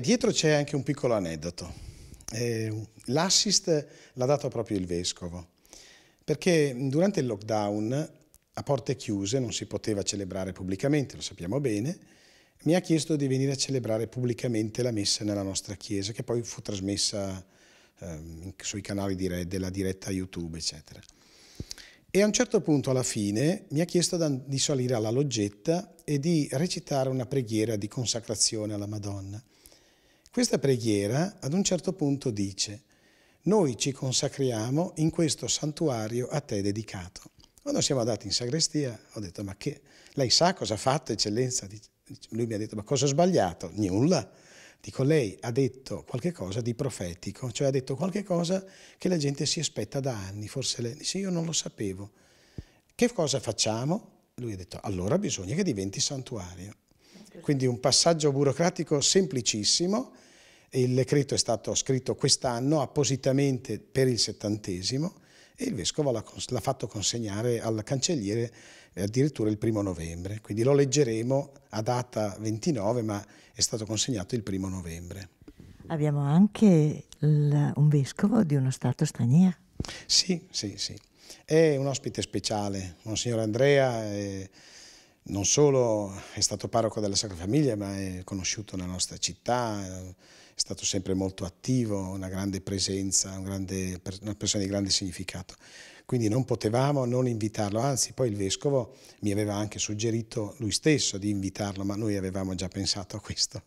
Dietro c'è anche un piccolo aneddoto. Eh, l'assist l'ha dato proprio il vescovo, perché durante il lockdown, a porte chiuse, non si poteva celebrare pubblicamente, lo sappiamo bene, mi ha chiesto di venire a celebrare pubblicamente la messa nella nostra chiesa, che poi fu trasmessa eh, sui canali di, della diretta YouTube, eccetera. E a un certo punto, alla fine, mi ha chiesto di salire alla loggetta e di recitare una preghiera di consacrazione alla Madonna. Questa preghiera ad un certo punto dice, noi ci consacriamo in questo santuario a te dedicato. Quando siamo andati in sagrestia ho detto, ma che, lei sa cosa ha fatto eccellenza? Lui mi ha detto, ma cosa ho sbagliato? Nulla. Dico, lei ha detto qualcosa di profetico, cioè ha detto qualcosa che la gente si aspetta da anni, forse lei dice, io non lo sapevo. Che cosa facciamo? Lui ha detto, allora bisogna che diventi santuario. Quindi un passaggio burocratico semplicissimo, il decreto è stato scritto quest'anno appositamente per il settantesimo e il Vescovo l'ha fatto consegnare al Cancelliere eh, addirittura il primo novembre. Quindi lo leggeremo a data 29, ma è stato consegnato il primo novembre. Abbiamo anche un Vescovo di uno Stato straniero. Sì, sì, sì. È un ospite speciale, Monsignor Andrea. È eh, non solo è stato parroco della Sacra Famiglia, ma è conosciuto nella nostra città, è stato sempre molto attivo, una grande presenza, un grande, una persona di grande significato. Quindi non potevamo non invitarlo, anzi poi il Vescovo mi aveva anche suggerito lui stesso di invitarlo, ma noi avevamo già pensato a questo.